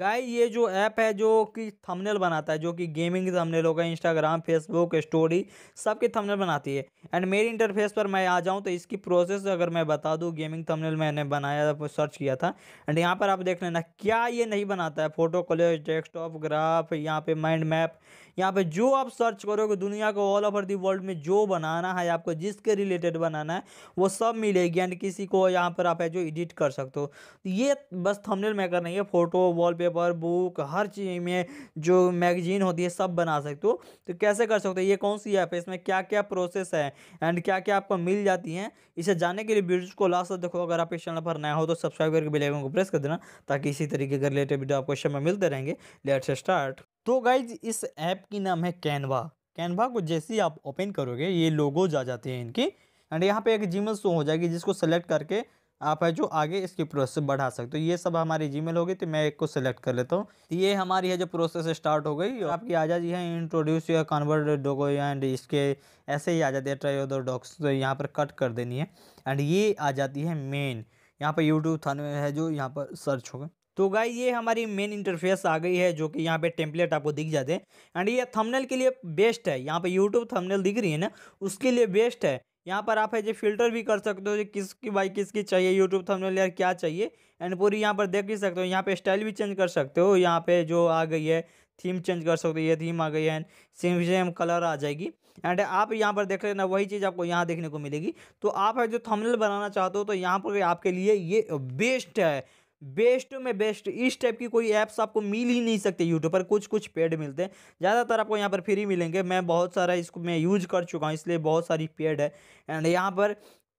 गाय ये जो ऐप है जो कि थंबनेल बनाता है जो कि गेमिंग थंबनेल होगा इंस्टाग्राम फेसबुक स्टोरी सब के थंबनेल बनाती है एंड मेरी इंटरफेस पर मैं आ जाऊं तो इसकी प्रोसेस अगर मैं बता दूं गेमिंग थंबनेल मैंने बनाया था सर्च किया था एंड यहाँ पर आप देख लेना क्या ये नहीं बनाता है फोटो कॉलेज डेस्कटॉप ग्राफ यहाँ पर माइंड मैप यहाँ पे जो आप सर्च करोगे दुनिया को ऑल ओवर दी वर्ल्ड में जो बनाना है आपको जिसके रिलेटेड बनाना है वो सब मिलेगी एंड किसी को यहाँ पर आप है जो एडिट कर सकते हो ये बस थंबनेल कर नहीं है फ़ोटो वॉलपेपर बुक हर चीज़ में जो मैगजीन होती है सब बना सकते हो तो कैसे कर सकते हो ये कौन सी ऐप है इसमें क्या क्या प्रोसेस है एंड क्या क्या आपको मिल जाती हैं इसे जानने के लिए वीडियो को लास्ट तक देखो अगर आप इस चैनल पर नया हो तो सब्सक्राइब करके बेल आइकन को प्रेस कर देना ताकि इसी तरीके के रिलेटेड वीडियो आपको समय मिलते रहेंगे लेट्स स्टार्ट तो गाइज इस ऐप की नाम है कैनवा कैनवा को जैसे ही आप ओपन करोगे ये लोगोज आ जाते हैं इनकी एंड यहाँ पे एक जीमेल शो हो जाएगी जिसको सेलेक्ट करके आप है जो आगे इसकी प्रोसेस बढ़ा सकते हो ये सब हमारी जीमेल होगी तो मैं एक को सिलेक्ट कर लेता हूँ ये हमारी है जो प्रोसेस स्टार्ट हो गई आपकी आ जाती है इंट्रोड्यूस या कन्वर्ट डोगो एंड इसके ऐसे ही आ जाती है ट्राई दो डॉक्स तो यहाँ पर कट कर देनी है एंड ये आ जाती है मेन यहाँ पर यूट्यूब थाने है जो यहाँ पर सर्च होगा तो गाई ये हमारी मेन इंटरफेस आ गई है जो कि यहाँ पे टेम्पलेट आपको दिख जाते हैं एंड ये थंबनेल के लिए बेस्ट है यहाँ पे यूट्यूब थंबनेल दिख रही है ना उसके लिए बेस्ट है यहाँ पर आप है जो फिल्टर भी कर सकते हो जो किसकी भाई किसकी चाहिए यूट्यूब थंबनेल यार क्या चाहिए एंड पूरी यहाँ पर देख भी सकते हो यहाँ पे स्टाइल भी चेंज कर सकते हो यहाँ पे जो आ गई है थीम चेंज कर सकते हो ये थीम आ गई है एंड सेम सेम कलर आ जाएगी एंड आप यहाँ पर देख लेना वही चीज़ आपको यहाँ देखने को मिलेगी तो आप है जो थंबनेल बनाना चाहते हो तो यहाँ पर आपके लिए ये बेस्ट है बेस्ट में बेस्ट इस टाइप की कोई ऐप्स आपको मिल ही नहीं सकते यूट्यूब पर कुछ कुछ पेड मिलते हैं ज़्यादातर आपको यहाँ पर फ्री मिलेंगे मैं बहुत सारा इसको मैं यूज कर चुका हूँ इसलिए बहुत सारी पेड है एंड यहाँ पर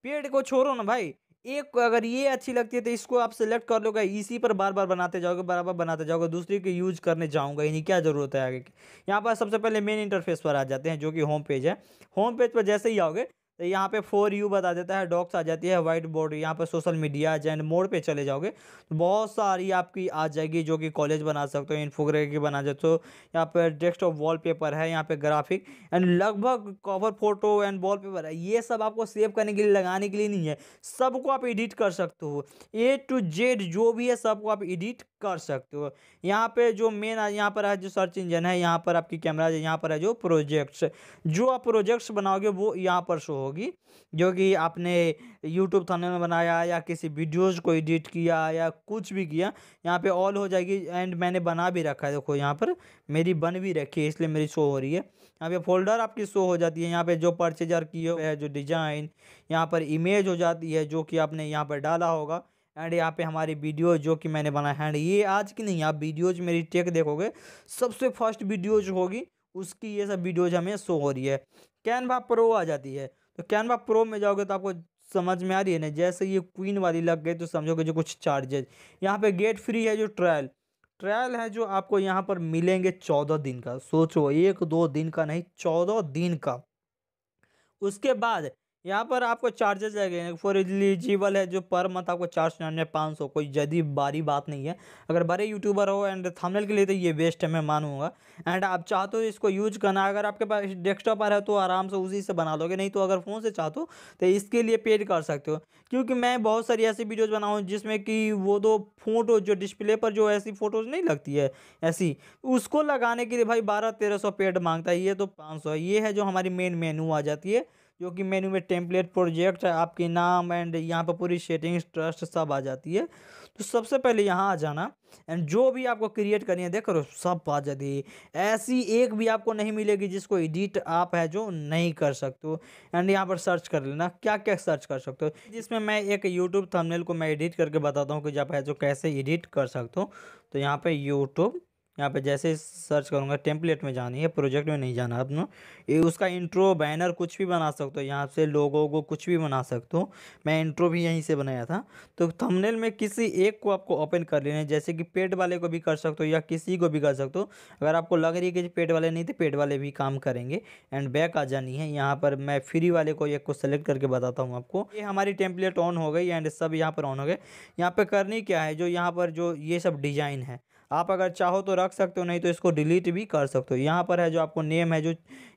पेड को छोड़ो ना भाई एक अगर ये अच्छी लगती है तो इसको आप सेलेक्ट कर लोगे इसी पर बार बार बनाते जाओगे बराबर बनाते जाओगे दूसरी के यूज करने जाऊंगा इन्हें क्या ज़रूरत है आगे की यहाँ पर सबसे पहले मेन इंटरफेस पर आ जाते हैं जो कि होम पेज है होम पेज पर जैसे ही आओगे तो यहाँ पे फोर यू बता देता है डॉक्स आ जाती है वाइट बोर्ड यहाँ पर सोशल मीडिया जैन मोड पे चले जाओगे तो बहुत सारी आपकी आ जाएगी जो कि कॉलेज बना सकते हो इन्फोग्राफी बना सकते हो यहाँ पर डेस्कटॉप वॉलपेपर है यहाँ पे ग्राफिक एंड लगभग कवर फोटो एंड वॉलपेपर है ये सब आपको सेव करने के लिए लगाने के लिए नहीं है सबको आप एडिट कर सकते हो ए टू जेड जो भी है सबको आप एडिट कर सकते हो यहाँ पे जो मेन यहाँ पर है जो सर्च इंजन है यहाँ पर आपकी कैमरा यहाँ पर है जो प्रोजेक्ट्स जो आप प्रोजेक्ट्स बनाओगे वो यहाँ पर शो होगा होगी जो कि आपने यूट्यूब थाने में बनाया या किसी वीडियोज़ को एडिट किया या कुछ भी किया यहाँ पे ऑल हो जाएगी एंड मैंने बना भी रखा है देखो यहाँ पर मेरी बन भी रखी है इसलिए मेरी शो हो रही है यहाँ पे फोल्डर आपकी शो हो जाती है यहाँ पे जो परचेजर की है जो डिज़ाइन यहाँ पर इमेज हो जाती है जो कि आपने यहाँ पर डाला होगा एंड यहाँ पे हमारी वीडियो जो कि मैंने बनाया एंड ये आज की नहीं आप वीडियोज मेरी टेक देखोगे सबसे फर्स्ट वीडियोज होगी उसकी ये सब वीडियोज हमें शो हो रही है कैनवा प्रो आ जाती है तो कैनवा प्रो में जाओगे तो आपको समझ में आ रही है ना जैसे ये क्वीन वाली लग गई तो समझोगे जो कुछ चार्जेज यहाँ पे गेट फ्री है जो ट्रायल ट्रायल है जो आपको यहाँ पर मिलेंगे चौदह दिन का सोचो एक दो दिन का नहीं चौदह दिन का उसके बाद यहाँ पर आपको चार्जेस लगेंगे फॉर एलिजिबल है जो पर मंथ आपको चार सौ निन्यानवे पाँच सौ कोई जदी बारी बात नहीं है अगर बड़े यूट्यूबर हो एंड थंबनेल के लिए तो ये बेस्ट है मैं मानूंगा एंड आप चाहते हो इसको यूज करना अगर आपके पास डेस्कटॉप पर है तो आराम से उसी से बना लोगे नहीं तो अगर फ़ोन से चाहते हो तो इसके लिए पेड कर सकते हो क्योंकि मैं बहुत सारी ऐसी वीडियोज़ बनाऊँ जिसमें कि वो दो फोटो जो डिस्प्ले पर जो ऐसी फ़ोटोज़ नहीं लगती है ऐसी उसको लगाने के लिए भाई बारह तेरह सौ पेड मांगता है ये तो पाँच सौ ये है जो हमारी मेन मेनू आ जाती है जो कि मेन्यू में टेम्पलेट प्रोजेक्ट आपके नाम एंड यहाँ पर पूरी सेटिंग्स ट्रस्ट सब आ जाती है तो सबसे पहले यहाँ आ जाना एंड जो भी आपको क्रिएट करनी है देख रो सब आ जाती है ऐसी एक भी आपको नहीं मिलेगी जिसको एडिट आप है जो नहीं कर सकते हो एंड यहाँ पर सर्च कर लेना क्या क्या सर्च कर सकते हो जिसमें मैं एक यूट्यूब थंबनेल को मैं एडिट करके बताता हूँ कि आप है जो कैसे एडिट कर सकते हो तो यहाँ पर यूट्यूब यहाँ पे जैसे सर्च करूँगा टेम्पलेट में जानी है प्रोजेक्ट में नहीं जाना अपना ये उसका इंट्रो बैनर कुछ भी बना सकते हो यहाँ से लोगों को कुछ भी बना सकते हो मैं इंट्रो भी यहीं से बनाया था तो थंबनेल में किसी एक को आपको ओपन कर लेना है जैसे कि पेट वाले को भी कर सकते हो या किसी को भी कर सकते हो अगर आपको लग रही है कि पेट वाले नहीं तो पेट वाले भी काम करेंगे एंड बैक आ जानी है यहाँ पर मैं फ्री वाले को एक को सेलेक्ट करके बताता हूँ आपको ये हमारी टेम्पलेट ऑन हो गई एंड सब यहाँ पर ऑन हो गए यहाँ पर करनी क्या है जो यहाँ पर जो ये सब डिज़ाइन है आप अगर चाहो तो रख सकते हो नहीं तो इसको डिलीट भी कर सकते हो यहाँ पर है जो आपको नेम है जो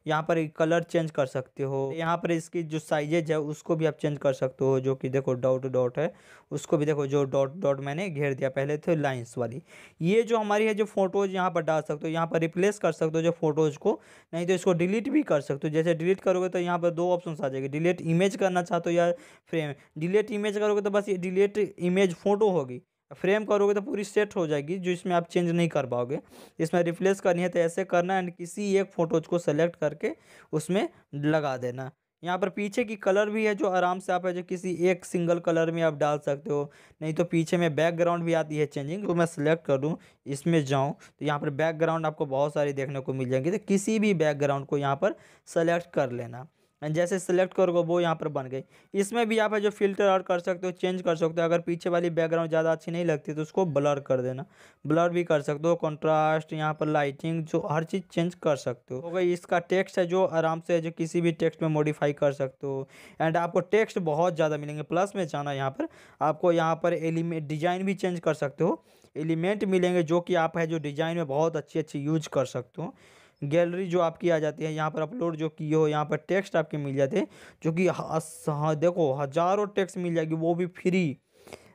यहाँ पर कलर चेंज कर सकते हो यहाँ पर इसकी जो साइजेज है उसको भी आप चेंज कर सकते हो जो कि देखो डॉट डॉट है उसको भी देखो जो डॉट डॉट मैंने घेर दिया पहले थे लाइन्स वाली ये जो हमारी है जो फोटोज़ यहाँ पर डाल सकते हो यहाँ पर रिप्लेस कर सकते हो जो फोटोज़ को नहीं तो इसको डिलीट भी कर सकते हो जैसे डिलीट करोगे तो यहाँ पर दो ऑप्शन आ जाएगी डिलीट इमेज करना चाहते हो या फ्रेम डिलीट इमेज करोगे तो बस ये डिलीट इमेज फ़ोटो होगी फ्रेम करोगे तो पूरी सेट हो जाएगी जो इसमें आप चेंज नहीं कर पाओगे इसमें रिप्लेस करनी है तो ऐसे करना एंड किसी एक फ़ोटोज को सेलेक्ट करके उसमें लगा देना यहाँ पर पीछे की कलर भी है जो आराम से आप है जो किसी एक सिंगल कलर में आप डाल सकते हो नहीं तो पीछे में बैकग्राउंड भी आती है चेंजिंग तो मैं सिलेक्ट करूँ इसमें जाऊँ तो यहाँ पर बैकग्राउंड आपको बहुत सारी देखने को मिल जाएंगी तो किसी भी बैकग्राउंड को यहाँ पर सेलेक्ट कर लेना एंड जैसे सेलेक्ट करोगे वो यहाँ पर बन गई इसमें भी आप जो फिल्टर और कर सकते हो चेंज कर सकते हो अगर पीछे वाली बैकग्राउंड ज़्यादा अच्छी नहीं लगती तो उसको ब्लर कर देना ब्लर भी कर सकते हो कॉन्ट्रास्ट यहाँ पर लाइटिंग जो हर चीज़ चेंज कर सकते हो भाई इसका टेक्स्ट है जो आराम से जो किसी भी टेक्स्ट में मॉडिफाई कर सकते हो एंड आपको टेक्स्ट बहुत ज़्यादा मिलेंगे प्लस में जाना यहाँ पर आपको यहाँ पर एलिमेंट डिजाइन भी चेंज कर सकते हो एलिमेंट मिलेंगे जो कि आप है जो डिजाइन में बहुत अच्छी अच्छी यूज कर सकते हो गैलरी जो आपकी आ जाती है यहाँ पर अपलोड जो किए हो यहाँ पर टेक्स्ट आपके मिल जाते हैं जो कि हाँ, देखो हज़ारों टेक्स्ट मिल जाएगी वो भी फ्री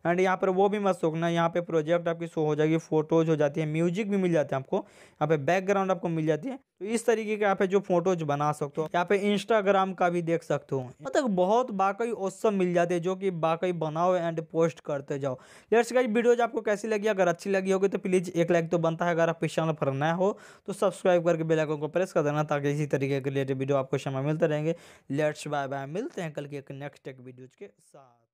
एंड यहाँ पर वो भी मत सोखना यहाँ पे प्रोजेक्ट आपकी शो हो जाएगी फोटोज हो जाती है म्यूजिक भी मिल जाते है आपको यहाँ पे बैकग्राउंड आपको मिल जाती है तो इस तरीके के यहाँ पे जो फोटोज बना सकते हो यहाँ पे इंस्टाग्राम का भी देख सकते हो मतलब बहुत बाकी औसम मिल जाते हैं जो कि बाकी बनाओ एंड पोस्ट करते जाओ लेट्स गाइज वीडियोज आपको कैसी लगी अगर अच्छी लगी होगी तो प्लीज़ एक लाइक तो बनता है अगर आप इस चैनल पर नया हो तो सब्सक्राइब करके बेलाइकन को प्रेस कर देना ताकि इसी तरीके के रिलेटेड वीडियो आपको समय मिलते रहेंगे लेट्स बाय बाय मिलते हैं कल की एक नेक्स्ट एक वीडियोज के साथ